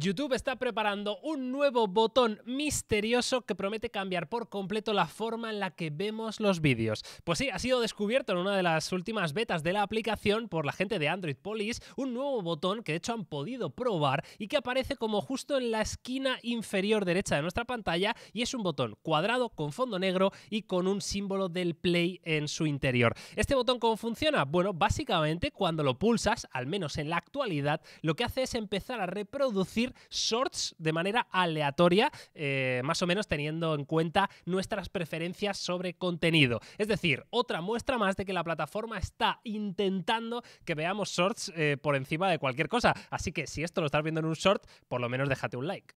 YouTube está preparando un nuevo botón misterioso que promete cambiar por completo la forma en la que vemos los vídeos. Pues sí, ha sido descubierto en una de las últimas betas de la aplicación por la gente de Android Police un nuevo botón que de hecho han podido probar y que aparece como justo en la esquina inferior derecha de nuestra pantalla y es un botón cuadrado con fondo negro y con un símbolo del play en su interior. ¿Este botón cómo funciona? Bueno, básicamente cuando lo pulsas, al menos en la actualidad, lo que hace es empezar a reproducir shorts de manera aleatoria, eh, más o menos teniendo en cuenta nuestras preferencias sobre contenido. Es decir, otra muestra más de que la plataforma está intentando que veamos shorts eh, por encima de cualquier cosa. Así que si esto lo estás viendo en un short, por lo menos déjate un like.